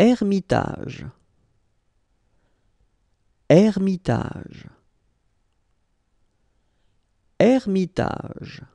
Hermitage Hermitage Hermitage